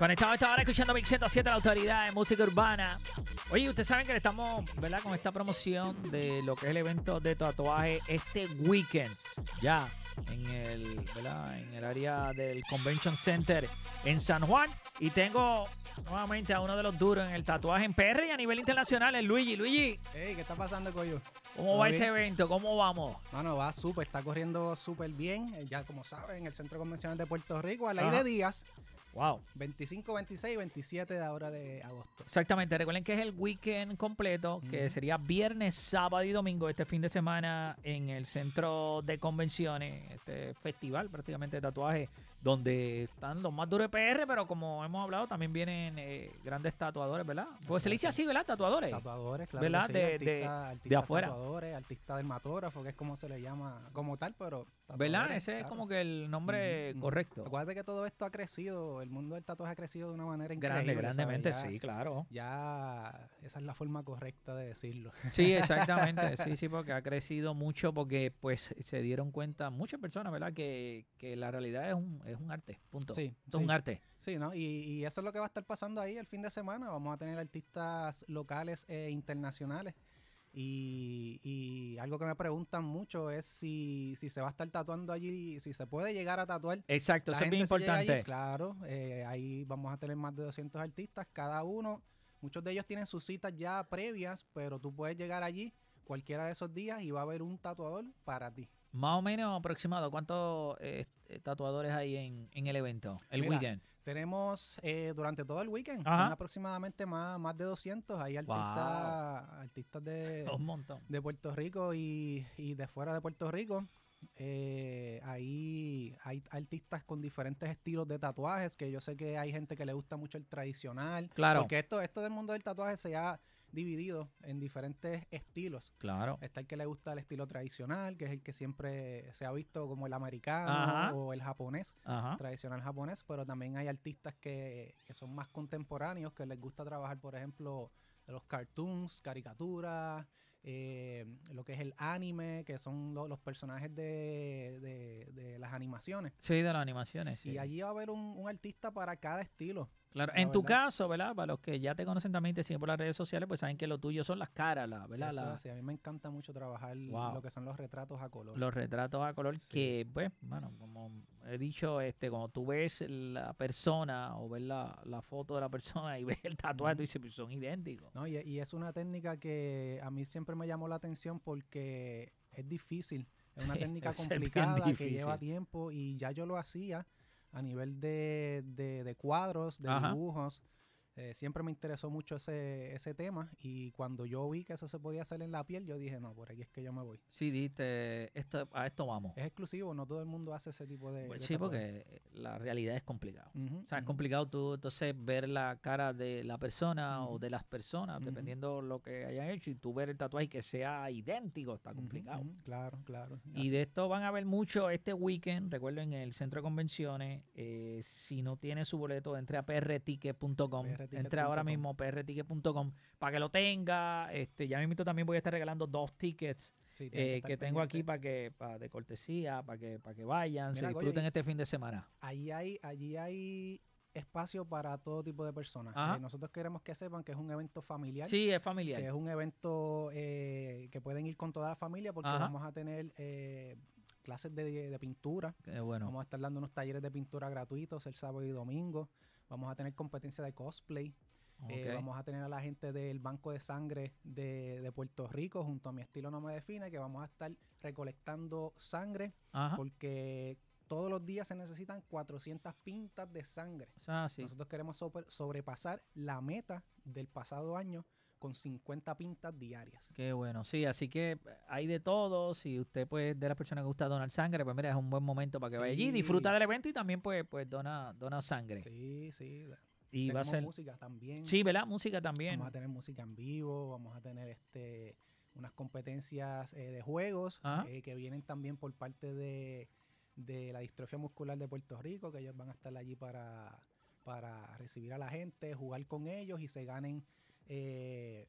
Conectado esta hora escuchando Mix 107, la autoridad de música urbana. Oye, ustedes saben que estamos, ¿verdad? Con esta promoción de lo que es el evento de tatuaje este weekend. Ya, en el, ¿verdad? En el área del Convention Center en San Juan. Y tengo nuevamente a uno de los duros en el tatuaje en Perry a nivel internacional, el Luigi. Luigi. Hey, ¿qué está pasando, Coyo? ¿Cómo va ese evento? ¿Cómo vamos? No, no, va súper, está corriendo súper bien. Eh, ya como saben, en el Centro Convencional de Puerto Rico, a la de días Wow. 25, 26 y 27 de ahora de agosto. Exactamente. Recuerden que es el weekend completo, que sería viernes, sábado y domingo, este fin de semana en el centro de convenciones, este festival prácticamente de tatuajes, donde están los más duros de PR, pero como hemos hablado, también vienen eh, grandes tatuadores, ¿verdad? Pues se le dice así, ¿verdad? Tatuadores. Tatuadores, claro. ¿Verdad? de, artista, de, artista de afuera. Tatuadores, artista dermatógrafo, que es como se le llama como tal, pero. ¿Verdad? Ese es como que el nombre correcto. Acuérdate que todo esto ha crecido el mundo del tatuaje ha crecido de una manera increíble. Grande, grandemente, sí, claro. Ya esa es la forma correcta de decirlo. Sí, exactamente, sí, sí, porque ha crecido mucho porque pues se dieron cuenta muchas personas, ¿verdad? Que, la realidad es un, es un arte, punto. Sí. Es un arte. Sí, ¿no? Y, y, eso es lo que va a estar pasando ahí el fin de semana. Vamos a tener artistas locales e internacionales y, algo que me preguntan mucho es si, si, se va a estar tatuando allí, si se puede llegar a tatuar. Exacto, eso es bien importante. claro, eh, ahí vamos a tener más de 200 artistas, cada uno, muchos de ellos tienen sus citas ya previas, pero tú puedes llegar allí cualquiera de esos días y va a haber un tatuador para ti. Más o menos aproximado, ¿cuántos eh, eh, tatuadores hay en, el evento, el weekend? Tenemos eh, durante todo el weekend aproximadamente más, más de 200. Hay artistas, artistas de, de Puerto Rico y, de fuera de Puerto Rico. ahí hay artistas con diferentes estilos de tatuajes, que yo sé que hay gente que le gusta mucho el tradicional. Claro. Porque esto, esto del mundo del tatuaje se ha, dividido en diferentes estilos. Claro. Está el que le gusta el estilo tradicional, que es el que siempre se ha visto como el americano o el japonés, tradicional japonés, pero también hay artistas que, son más contemporáneos, que les gusta trabajar, por ejemplo, los cartoons, caricaturas, eh, lo que es el anime, que son los personajes de, las animaciones. Sí, de las animaciones. Y allí va a haber un, un, artista para cada estilo. Claro, en tu caso, ¿verdad? Para los que ya te conocen también y te siguen por las redes sociales, pues saben que lo tuyo son las caras, ¿verdad? a mí me encanta mucho trabajar lo que son los retratos a color. Los retratos a color que, pues, bueno, como he dicho, este, cuando tú ves la persona o ves la, foto de la persona y ves el tatuaje, tú dices, pues son idénticos. No, y, es una técnica que a mí siempre me llamó la atención porque es difícil. Es una técnica complicada que lleva tiempo y ya yo lo hacía a nivel de, de, cuadros, de dibujos. Eh, siempre me interesó mucho ese, ese tema y cuando yo vi que eso se podía hacer en la piel, yo dije, no, por aquí es que yo me voy. Sí, diste, esto, a esto vamos. Es exclusivo, no todo el mundo hace ese tipo de... Pues sí, porque la realidad es complicada. o sea, es complicado tú entonces ver la cara de la persona o de las personas, dependiendo lo que hayan hecho, y tú ver el tatuaje que sea idéntico, está complicado. Claro, claro. Y de esto van a ver mucho este weekend, recuerden, en el centro de convenciones. Eh, si no tiene su boleto, entre a prticket.com. Entra ahora mismo prticket.com para que lo tenga. Este, ya mismo también voy a estar regalando dos tickets eh, que, tengo aquí para que de cortesía, para que para que vayan, se disfruten este fin de semana. Ahí hay allí hay espacio para todo tipo de personas. Eh, nosotros queremos que sepan que es un evento familiar. Sí, es familiar. es un evento eh, que pueden ir con toda la familia porque vamos a tener clases de, pintura. Vamos a estar dando unos talleres de pintura gratuitos el sábado y domingo vamos a tener competencia de cosplay. Eh, vamos a tener a la gente del Banco de Sangre de, Puerto Rico junto a Mi Estilo No Me Define, que vamos a estar recolectando sangre porque todos los días se necesitan 400 pintas de sangre. Nosotros queremos sobrepasar la meta del pasado año con 50 pintas diarias. Qué bueno, sí, así que eh, hay de todo. Si usted pues de la persona que gusta donar sangre, pues mira, es un buen momento para que vaya allí, disfruta del evento y también pues, pues dona, dona sangre. Sí, sí. Y va a ser música también. Sí, ¿verdad? Música también. Vamos a tener música en vivo, vamos a tener este unas competencias eh, de juegos ah. eh, que vienen también por parte de, la distrofia muscular de Puerto Rico, que ellos van a estar allí para, para recibir a la gente, jugar con ellos y se ganen eh,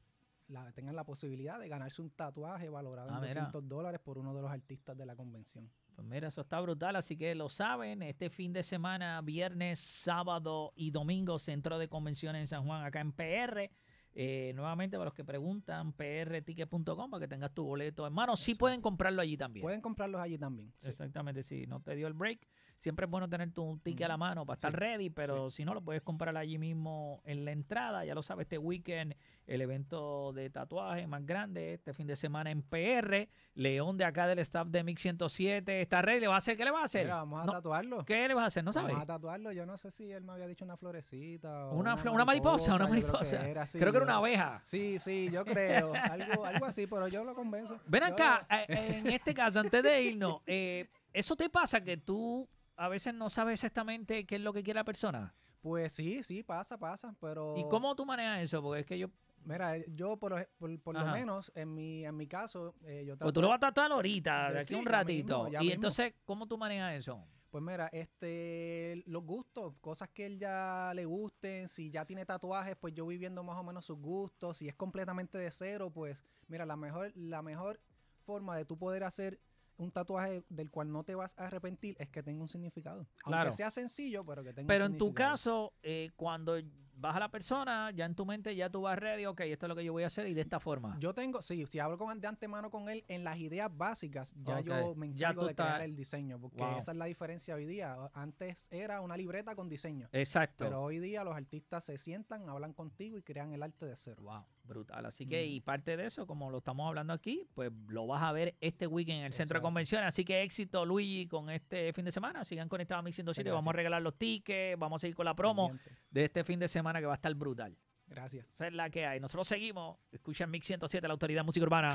tengan la posibilidad de ganarse un tatuaje valorado ah, en 200 dólares por uno de los artistas de la convención. Pues mira, eso está brutal, así que lo saben, este fin de semana, viernes, sábado y domingo, Centro de Convenciones en San Juan, acá en PR eh, nuevamente, para los que preguntan, prticket.com para que tengas tu boleto en mano. si pueden comprarlo allí también. Pueden comprarlos allí también. Exactamente, si no te dio el break, siempre es bueno tener tu ticket a la mm. mano para estar ready, pero si no, lo puedes comprar allí mismo en la entrada. Ya lo sabes, este weekend, el evento de tatuaje más grande, este fin de semana en PR. León de acá del staff de mix 107 está ready. ¿Le va a hacer? ¿Qué le va a hacer? vamos a tatuarlo. ¿Qué le vas a hacer? No sabes. Vamos a tatuarlo. Yo no sé si él me había dicho una florecita. O una, una, mariposa, una mariposa. Creo que una abeja. Sí, sí, yo creo. Algo, así, pero yo lo convenzo. Ven acá, eh, eh, en este caso, antes de irnos, eh, ¿eso te pasa que tú a veces no sabes exactamente qué es lo que quiere la persona? Pues sí, sí, pasa, pasa, pero... ¿Y cómo tú manejas eso? Porque es que yo Mira, yo por, lo menos en mi, en mi caso, yo pues tú lo vas a tratar ahorita, de aquí un ratito. y entonces, ¿cómo tú manejas eso? Pues mira, este, los gustos, cosas que él ya le gusten, si ya tiene tatuajes, pues yo voy viendo más o menos sus gustos, si es completamente de cero, pues mira, la mejor, la mejor forma de tú poder hacer un tatuaje del cual no te vas a arrepentir es que tenga un significado. Aunque sea sencillo, pero que tenga un significado. Pero en tu caso, eh, cuando Baja la persona, ya en tu mente ya tú vas ready, ok, esto es lo que yo voy a hacer y de esta forma. Yo tengo, sí, si hablo con, de antemano con él en las ideas básicas, ya yo me encargo de crear el diseño, porque esa es la diferencia hoy día. Antes era una libreta con diseño. Exacto. Pero hoy día los artistas se sientan, hablan contigo y crean el arte de cero. Wow. Brutal. Así que, mm. y parte de eso, como lo estamos hablando aquí, pues lo vas a ver este weekend en el centro de convenciones. Así que éxito, Luigi, con este fin de semana. Sigan conectados a Mix 107. Vamos a regalar los tickets, vamos a seguir con la promo de este fin de semana que va a estar brutal. Gracias. Esa es la que hay. Nosotros seguimos. Escuchan Mix 107, la autoridad música urbana.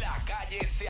La calle se